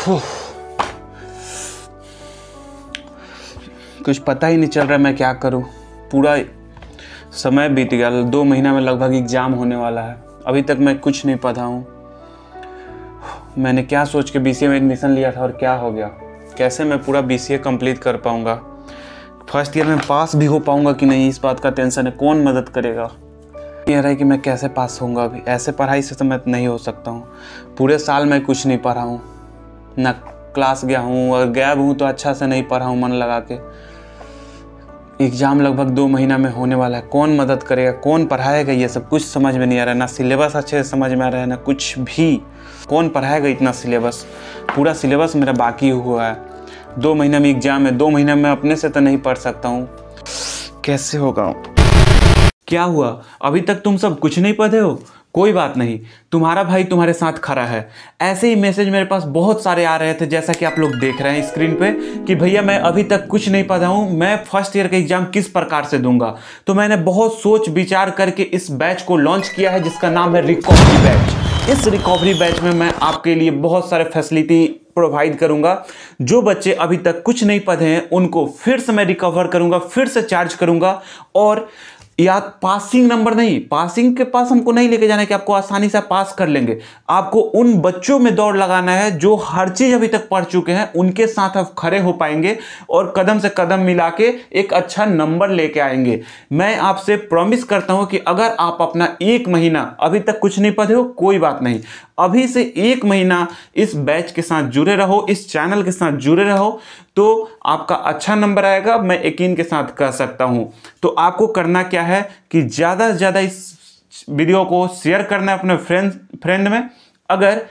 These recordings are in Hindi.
कुछ पता ही नहीं चल रहा मैं क्या करूँ पूरा समय बीत गया दो महीना में लगभग एग्ज़ाम होने वाला है अभी तक मैं कुछ नहीं पढ़ा हूँ मैंने क्या सोच के बी में एडमिशन लिया था और क्या हो गया कैसे मैं पूरा बी सी कंप्लीट कर पाऊँगा फर्स्ट ईयर में पास भी हो पाऊँगा कि नहीं इस बात का टेंशन है कौन मदद करेगा यह रहा है कि मैं कैसे पास होऊंगा अभी ऐसे पढ़ाई से तो मैं नहीं हो सकता हूँ पूरे साल मैं कुछ नहीं पढ़ा हूँ ना क्लास गया हूँ और गया हूँ तो अच्छा से नहीं पढ़ा हूँ मन लगा के एग्ज़ाम लगभग दो महीना में होने वाला है कौन मदद करेगा कौन पढ़ाएगा ये सब कुछ समझ में नहीं आ रहा है ना सिलेबस अच्छे से समझ में आ रहा है ना कुछ भी कौन पढ़ाएगा इतना सिलेबस पूरा सिलेबस मेरा बाकी हुआ है दो महीना में एग्ज़ाम है दो महीना में अपने से तो नहीं पढ़ सकता हूँ कैसे होगा क्या हुआ अभी तक तुम सब कुछ नहीं पढ़े हो कोई बात नहीं तुम्हारा भाई तुम्हारे साथ खड़ा है ऐसे ही मैसेज मेरे पास बहुत सारे आ रहे थे जैसा कि आप लोग देख रहे हैं स्क्रीन पे कि भैया मैं अभी तक कुछ नहीं पढ़ा हूँ मैं फर्स्ट ईयर का एग्ज़ाम किस प्रकार से दूंगा तो मैंने बहुत सोच विचार करके इस बैच को लॉन्च किया है जिसका नाम है रिकवरी बैच इस रिकवरी बैच में मैं आपके लिए बहुत सारे फैसिलिटी प्रोवाइड करूंगा जो बच्चे अभी तक कुछ नहीं पढ़े हैं उनको फिर से मैं रिकवर करूंगा फिर से चार्ज करूंगा और या पासिंग नंबर नहीं पासिंग के पास हमको नहीं लेके जाना है कि आपको आसानी से पास कर लेंगे आपको उन बच्चों में दौड़ लगाना है जो हर चीज़ अभी तक पढ़ चुके हैं उनके साथ आप खड़े हो पाएंगे और कदम से कदम मिला के एक अच्छा नंबर लेके आएंगे मैं आपसे प्रॉमिस करता हूँ कि अगर आप अपना एक महीना अभी तक कुछ नहीं पढ़े हो कोई बात नहीं अभी से एक महीना इस बैच के साथ जुड़े रहो इस चैनल के साथ जुड़े रहो तो आपका अच्छा नंबर आएगा मैं यकीन के साथ कह सकता हूँ तो आपको करना क्या है कि ज़्यादा से ज़्यादा इस वीडियो को शेयर करना है अपने फ्रेंड फ्रेंड में अगर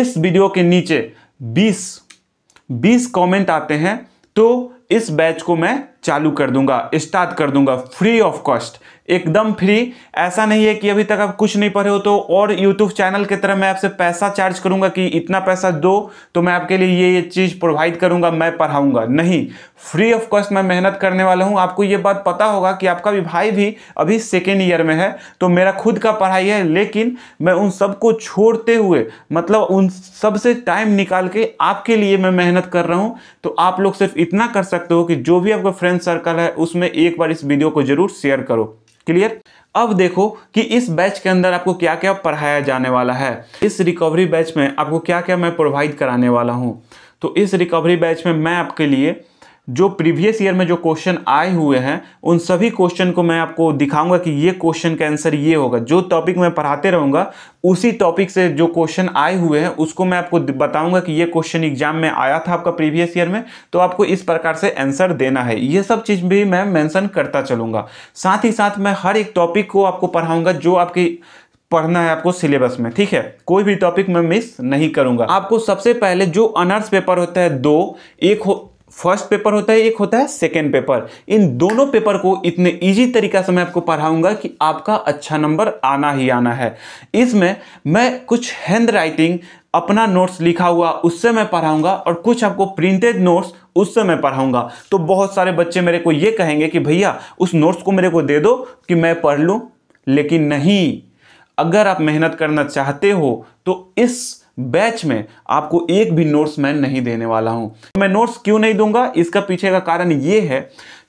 इस वीडियो के नीचे 20 20 कमेंट आते हैं तो इस बैच को मैं चालू कर दूंगा स्टार्ट कर दूंगा फ्री ऑफ कॉस्ट एकदम फ्री ऐसा नहीं है कि अभी तक आप कुछ नहीं पढ़े हो तो और यूट्यूब चैनल की तरह मैं आपसे पैसा चार्ज करूंगा कि इतना पैसा दो तो मैं आपके लिए ये ये चीज़ प्रोवाइड करूंगा मैं पढ़ाऊंगा नहीं फ्री ऑफ कॉस्ट मैं मेहनत करने वाला हूं आपको ये बात पता होगा कि आपका भी भाई भी अभी सेकेंड ईयर में है तो मेरा खुद का पढ़ाई है लेकिन मैं उन सबको छोड़ते हुए मतलब उन सबसे टाइम निकाल के आपके लिए मैं मेहनत कर रहा हूँ तो आप लोग सिर्फ इतना कर सकते हो कि जो भी आपका फ्रेंड सर्कल है उसमें एक बार इस वीडियो को जरूर शेयर करो क्लियर अब देखो कि इस बैच के अंदर आपको क्या क्या पढ़ाया जाने वाला है इस रिकवरी बैच में आपको क्या क्या मैं प्रोवाइड कराने वाला हूँ तो इस रिकवरी बैच में मैं आपके लिए जो प्रीवियस ईयर में जो क्वेश्चन आए हुए हैं उन सभी क्वेश्चन को मैं आपको दिखाऊंगा कि ये क्वेश्चन का आंसर ये होगा जो टॉपिक मैं पढ़ाते रहूंगा उसी टॉपिक से जो क्वेश्चन आए हुए हैं उसको मैं आपको बताऊंगा कि ये क्वेश्चन एग्जाम में आया था आपका प्रीवियस ईयर में तो आपको इस प्रकार से आंसर देना है ये सब चीज़ भी मैं मैंसन करता चलूँगा साथ ही साथ मैं हर एक टॉपिक को आपको पढ़ाऊँगा जो आपकी पढ़ना है आपको सिलेबस में ठीक है कोई भी टॉपिक मैं मिस नहीं करूंगा आपको सबसे पहले जो अनर्स पेपर होता है दो एक हो फर्स्ट पेपर होता है एक होता है सेकेंड पेपर इन दोनों पेपर को इतने इजी तरीका से मैं आपको पढ़ाऊंगा कि आपका अच्छा नंबर आना ही आना है इसमें मैं कुछ हैंड राइटिंग अपना नोट्स लिखा हुआ उससे मैं पढ़ाऊंगा और कुछ आपको प्रिंटेड नोट्स उससे मैं पढ़ाऊंगा तो बहुत सारे बच्चे मेरे को ये कहेंगे कि भैया उस नोट्स को मेरे को दे दो कि मैं पढ़ लूँ लेकिन नहीं अगर आप मेहनत करना चाहते हो तो इस बैच में आपको एक भी नोट्स मैं नहीं देने वाला हूं मैं नोट्स क्यों नहीं दूंगा इसका पीछे का कारण ये है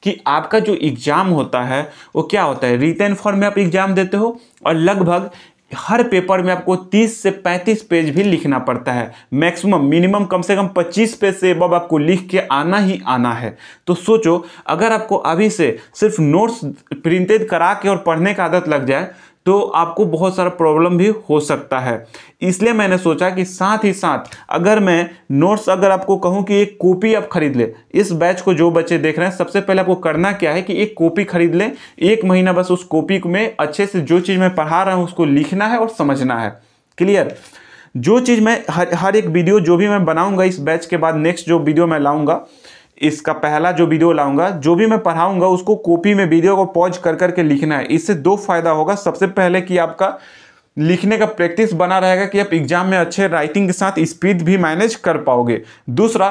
कि आपका जो एग्ज़ाम होता है वो क्या होता है रिटर्न फॉर्म में आप एग्ज़ाम देते हो और लगभग हर पेपर में आपको 30 से 35 पेज भी लिखना पड़ता है मैक्सिमम मिनिमम कम से कम 25 पेज से अब आपको लिख के आना ही आना है तो सोचो अगर आपको अभी से सिर्फ नोट्स प्रिंटेड करा के और पढ़ने का आदत लग जाए तो आपको बहुत सारा प्रॉब्लम भी हो सकता है इसलिए मैंने सोचा कि साथ ही साथ अगर मैं नोट्स अगर आपको कहूँ कि एक कॉपी आप खरीद लें इस बैच को जो बच्चे देख रहे हैं सबसे पहले आपको करना क्या है कि एक कॉपी खरीद लें एक महीना बस उस कॉपी में अच्छे से जो चीज़ मैं पढ़ा रहा हूँ उसको लिखना है और समझना है क्लियर जो चीज़ मैं हर हर एक वीडियो जो भी मैं बनाऊंगा इस बैच के बाद नेक्स्ट जो वीडियो मैं लाऊंगा इसका पहला जो वीडियो लाऊंगा जो भी मैं पढ़ाऊंगा उसको कॉपी में वीडियो को पॉज कर करके लिखना है इससे दो फायदा होगा सबसे पहले कि आपका लिखने का प्रैक्टिस बना रहेगा कि आप एग्जाम में अच्छे राइटिंग के साथ स्पीड भी मैनेज कर पाओगे दूसरा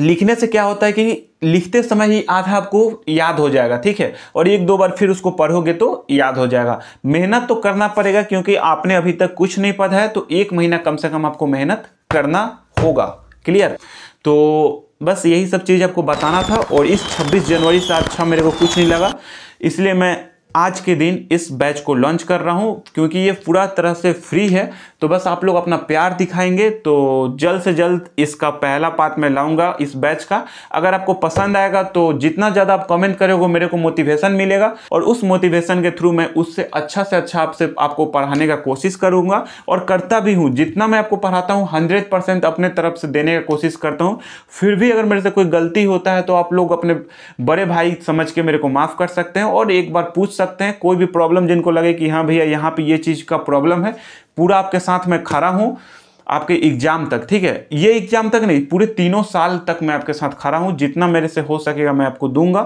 लिखने से क्या होता है कि लिखते समय ही आधा आपको याद हो जाएगा ठीक है और एक दो बार फिर उसको पढ़ोगे तो याद हो जाएगा मेहनत तो करना पड़ेगा क्योंकि आपने अभी तक कुछ नहीं पढ़ा है तो एक महीना कम से कम आपको मेहनत करना होगा क्लियर तो बस यही सब चीज़ आपको बताना था और इस 26 जनवरी से अच्छा मेरे को कुछ नहीं लगा इसलिए मैं आज के दिन इस बैच को लॉन्च कर रहा हूँ क्योंकि ये पूरा तरह से फ्री है तो बस आप लोग अपना प्यार दिखाएंगे तो जल्द से जल्द इसका पहला पार्ट मैं लाऊंगा इस बैच का अगर आपको पसंद आएगा तो जितना ज़्यादा आप कमेंट करोगे मेरे को मोटिवेशन मिलेगा और उस मोटिवेशन के थ्रू मैं उससे अच्छा से अच्छा आपसे आपको पढ़ाने का कोशिश करूँगा और करता भी हूँ जितना मैं आपको पढ़ाता हूँ हंड्रेड परसेंट अपने तरफ से देने का कोशिश करता हूँ फिर भी अगर मेरे से कोई गलती होता है तो आप लोग अपने बड़े भाई समझ के मेरे को माफ़ कर सकते हैं और एक बार पूछ सकते सकते हैं कोई भी प्रॉब्लम जिनको लगे कि हाँ भैया यहाँ पे ये चीज़ का प्रॉब्लम है पूरा आपके साथ मैं खड़ा हूँ आपके एग्जाम तक ठीक है ये एग्जाम तक नहीं पूरे तीनों साल तक मैं आपके साथ खड़ा हूँ जितना मेरे से हो सकेगा मैं आपको दूंगा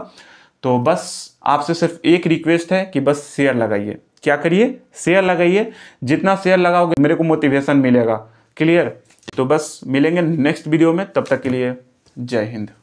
तो बस आपसे सिर्फ एक रिक्वेस्ट है कि बस शेयर लगाइए क्या करिए शेयर लगाइए जितना शेयर लगाओगे मेरे को मोटिवेशन मिलेगा क्लियर तो बस मिलेंगे नेक्स्ट वीडियो में तब तक के लिए जय हिंद